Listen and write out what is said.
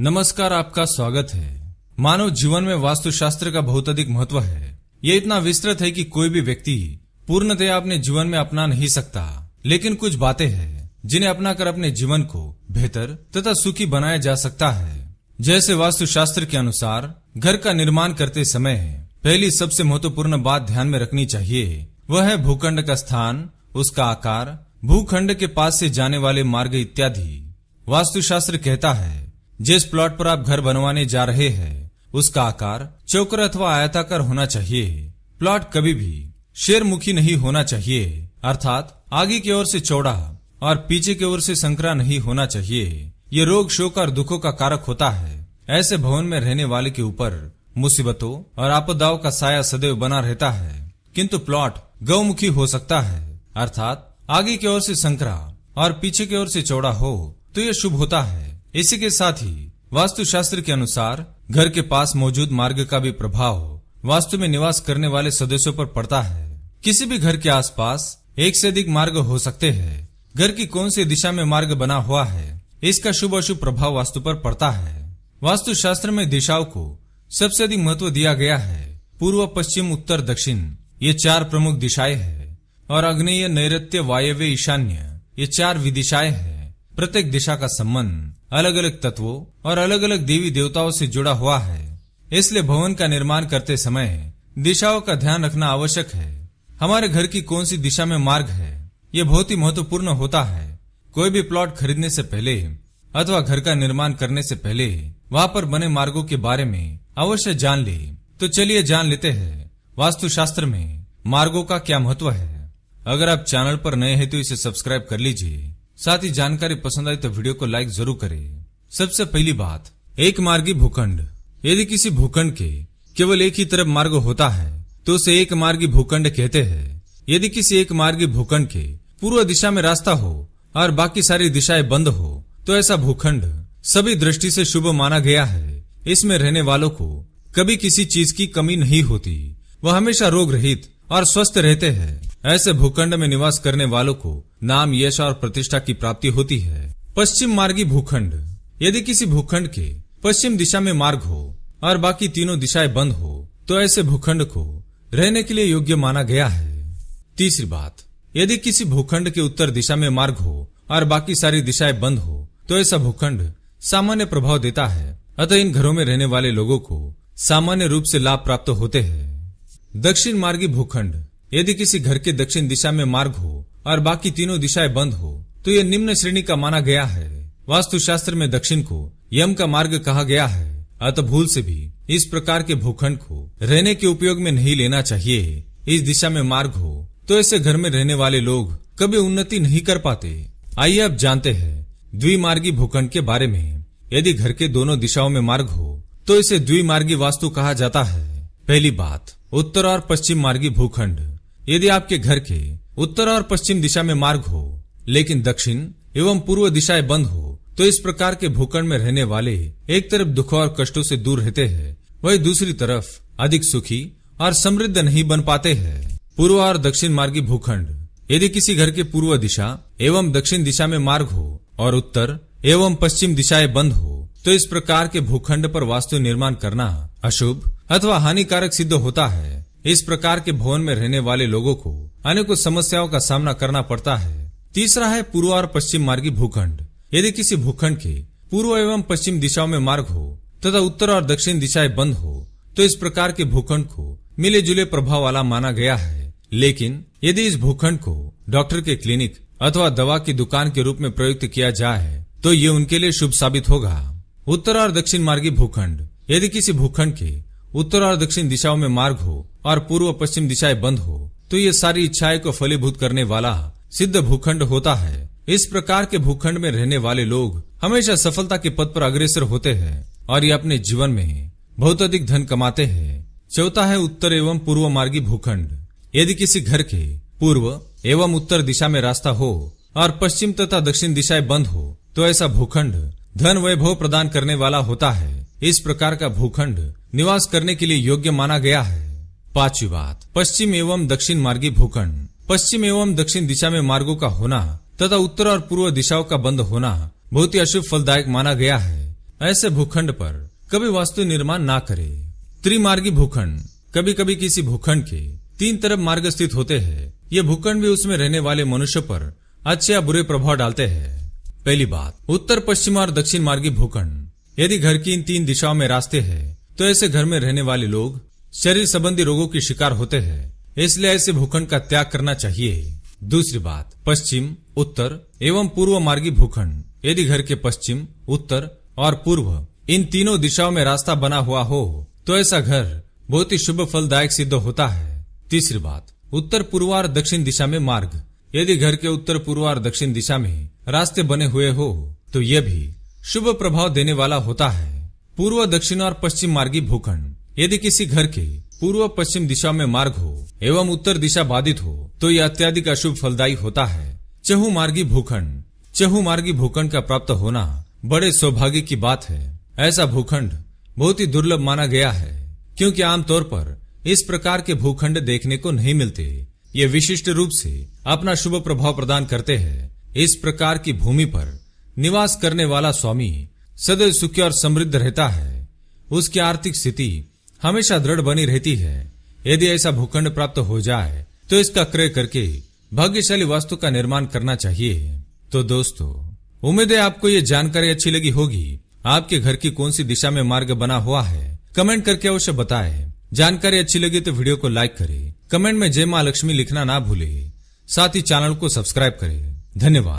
नमस्कार आपका स्वागत है मानव जीवन में वास्तुशास्त्र का बहुत अधिक महत्व है ये इतना विस्तृत है कि कोई भी व्यक्ति पूर्णतया अपने जीवन में अपना नहीं सकता लेकिन कुछ बातें हैं जिन्हें अपना कर अपने जीवन को बेहतर तथा सुखी बनाया जा सकता है जैसे वास्तुशास्त्र के अनुसार घर का निर्माण करते समय पहली सबसे महत्वपूर्ण बात ध्यान में रखनी चाहिए वह है भूखंड का स्थान उसका आकार भूखंड के पास से जाने वाले मार्ग इत्यादि वास्तुशास्त्र कहता है जिस प्लॉट पर आप घर बनवाने जा रहे हैं उसका आकार चौकर अथवा आयताकार होना चाहिए प्लॉट कभी भी शेर मुखी नहीं होना चाहिए अर्थात आगे की ओर से चौड़ा और पीछे की ओर से संकरा नहीं होना चाहिए ये रोग शोक और दुखों का कारक होता है ऐसे भवन में रहने वाले के ऊपर मुसीबतों और आपदाओं का साया सदैव बना रहता है किंतु प्लॉट गौमुखी हो सकता है अर्थात आगे की ओर से संकरा और पीछे की ओर से चौड़ा हो तो यह शुभ होता है इसी के साथ ही वास्तुशास्त्र के अनुसार घर के पास मौजूद मार्ग का भी प्रभाव वास्तु में निवास करने वाले सदस्यों पर पड़ता है किसी भी घर के आसपास एक से अधिक मार्ग हो सकते हैं घर की कौन सी दिशा में मार्ग बना हुआ है इसका शुभ अशुभ प्रभाव वास्तु पर पड़ता है वास्तु शास्त्र में दिशाओं को सबसे अधिक महत्व दिया गया है पूर्व पश्चिम उत्तर दक्षिण ये चार प्रमुख दिशाएं हैं और अग्नेय नैरत्य वायव्य ईशान्य ये चार विदिशाएं हैं प्रत्येक दिशा का संबंध अलग अलग तत्वों और अलग अलग देवी देवताओं से जुड़ा हुआ है इसलिए भवन का निर्माण करते समय दिशाओं का ध्यान रखना आवश्यक है हमारे घर की कौन सी दिशा में मार्ग है ये बहुत ही महत्वपूर्ण होता है कोई भी प्लॉट खरीदने से पहले अथवा घर का निर्माण करने से पहले वहाँ पर बने मार्गों के बारे में अवश्य जान ले तो चलिए जान लेते हैं वास्तु शास्त्र में मार्गों का क्या महत्व है अगर आप चैनल पर नए हैं तो इसे सब्सक्राइब कर लीजिए साथ ही जानकारी पसंद आई तो वीडियो को लाइक जरूर करें सबसे पहली बात एक मार्गी भूखंड यदि किसी भूखंड के केवल एक ही तरफ मार्ग होता है तो उसे एक मार्गी भूखंड कहते हैं यदि किसी एक मार्गी भूखंड के पूर्व दिशा में रास्ता हो और बाकी सारी दिशाएं बंद हो तो ऐसा भूखंड सभी दृष्टि से शुभ माना गया है इसमें रहने वालों को कभी किसी चीज की कमी नहीं होती वह हमेशा रोग रहित और स्वस्थ रहते हैं ऐसे भूखंड में निवास करने वालों को नाम यश और प्रतिष्ठा की प्राप्ति होती है पश्चिम मार्गी भूखंड यदि किसी भूखंड के पश्चिम दिशा में मार्ग हो और बाकी तीनों दिशाएं बंद हो तो ऐसे भूखंड को रहने के लिए योग्य माना गया है तीसरी बात यदि किसी भूखंड के उत्तर दिशा में मार्ग हो और बाकी सारी दिशाएं बंद हो तो ऐसा भूखंड सामान्य प्रभाव देता है अतः इन घरों में रहने वाले लोगों को सामान्य रूप से लाभ प्राप्त होते हैं दक्षिण मार्गी भूखंड यदि किसी घर के दक्षिण दिशा में मार्ग हो और बाकी तीनों दिशाएं बंद हो तो यह निम्न श्रेणी का माना गया है वास्तुशास्त्र में दक्षिण को यम का मार्ग कहा गया है अतः भूल से भी इस प्रकार के भूखंड को रहने के उपयोग में नहीं लेना चाहिए इस दिशा में मार्ग हो तो ऐसे घर में रहने वाले लोग कभी उन्नति नहीं कर पाते आइए अब जानते हैं द्विमार्गी भूखंड के बारे में यदि घर के दोनों दिशाओं में मार्ग हो तो इसे द्विमार्गी वास्तु कहा जाता है पहली बात उत्तर और पश्चिम मार्गी भूखंड यदि आपके घर के उत्तर और पश्चिम दिशा में मार्ग हो लेकिन दक्षिण एवं पूर्व दिशाएं बंद हो तो इस प्रकार के भूखंड में रहने वाले एक तरफ दुख और कष्टों से दूर रहते हैं वही दूसरी तरफ अधिक सुखी और समृद्ध नहीं बन पाते हैं पूर्व और दक्षिण मार्गी भूखंड यदि किसी घर के पूर्व दिशा एवं दक्षिण दिशा में मार्ग हो और उत्तर एवं पश्चिम दिशाएं बंद हो तो इस प्रकार के भूखंड पर वास्तु निर्माण करना अशुभ अथवा हानिकारक सिद्ध होता है इस प्रकार के भवन में रहने वाले लोगों को अनेकों समस्याओं का सामना करना पड़ता है तीसरा है पूर्व और पश्चिम मार्गी भूखंड यदि किसी भूखंड के पूर्व एवं पश्चिम दिशाओं में मार्ग हो तथा उत्तर और दक्षिण दिशाएं बंद हो तो इस प्रकार के भूखंड को मिले जुले प्रभाव वाला माना गया है लेकिन यदि इस भूखंड को डॉक्टर के क्लिनिक अथवा दवा की दुकान के रूप में प्रयुक्त किया जाए तो ये उनके लिए शुभ साबित होगा उत्तर और दक्षिण मार्गी भूखंड यदि किसी भूखंड के उत्तर और दक्षिण दिशाओं में मार्ग हो और पूर्व पश्चिम दिशाएं बंद हो तो ये सारी इच्छाएं को फलीभूत करने वाला सिद्ध भूखंड होता है इस प्रकार के भूखंड में रहने वाले लोग हमेशा सफलता के पद पर अग्रसर होते हैं और ये अपने जीवन में बहुत अधिक धन कमाते हैं चौथा है उत्तर एवं पूर्व मार्गी भूखंड यदि किसी घर के पूर्व एवं उत्तर दिशा में रास्ता हो और पश्चिम तथा दक्षिण दिशाएं बंद हो तो ऐसा भूखंड धन वैभव प्रदान करने वाला होता है इस प्रकार का भूखंड निवास करने के लिए योग्य माना गया है पांचवी बात पश्चिम एवं दक्षिण मार्गी भूखंड पश्चिम एवं दक्षिण दिशा में मार्गों का होना तथा उत्तर और पूर्व दिशाओं का बंद होना बहुत ही अशुभ फलदायक माना गया है ऐसे भूखंड पर कभी वास्तु निर्माण ना करे त्रिमार्गी भूखंड कभी कभी किसी भूखंड के तीन तरफ मार्ग स्थित होते हैं ये भूखंड भी उसमें रहने वाले मनुष्य पर अच्छे या बुरे प्रभाव डालते हैं पहली बात उत्तर पश्चिम और दक्षिण मार्गी भूखंड यदि घर की इन तीन दिशाओं में रास्ते हैं तो ऐसे घर में रहने वाले लोग शरीर संबंधी रोगों के शिकार होते हैं इसलिए ऐसे भूखंड का त्याग करना चाहिए दूसरी बात पश्चिम उत्तर एवं पूर्व मार्गी भूखंड यदि घर के पश्चिम उत्तर और पूर्व इन तीनों दिशाओं में रास्ता बना हुआ हो तो ऐसा घर बहुत ही शुभ फलदायक सिद्ध होता है तीसरी बात उत्तर पूर्व और दक्षिण दिशा में मार्ग यदि घर के उत्तर पूर्व और दक्षिण दिशा में रास्ते बने हुए हो तो यह भी शुभ प्रभाव देने वाला होता है पूर्व दक्षिण और पश्चिम मार्गी भूखंड यदि किसी घर के पूर्व पश्चिम दिशा में मार्ग हो एवं उत्तर दिशा बाधित हो तो यह अत्याधिक अशुभ फलदायी होता है चहु मार्गी भूखंड चहु मार्गी भूखंड का प्राप्त होना बड़े सौभाग्य की बात है ऐसा भूखंड बहुत ही दुर्लभ माना गया है क्योंकि आमतौर पर इस प्रकार के भूखंड देखने को नहीं मिलते ये विशिष्ट रूप से अपना शुभ प्रभाव प्रदान करते हैं इस प्रकार की भूमि पर निवास करने वाला स्वामी सदैव सुखी और समृद्ध रहता है उसकी आर्थिक स्थिति हमेशा दृढ़ बनी रहती है यदि ऐसा भूखंड प्राप्त हो जाए तो इसका क्रय करके भाग्यशाली वास्तु का निर्माण करना चाहिए तो दोस्तों उम्मीद है आपको ये जानकारी अच्छी लगी होगी आपके घर की कौन सी दिशा में मार्ग बना हुआ है कमेंट करके अवश्य बताए जानकारी अच्छी लगी तो वीडियो को लाइक करें कमेंट में जय माँ लक्ष्मी लिखना ना भूले साथ ही चैनल को सब्सक्राइब करें धन्यवाद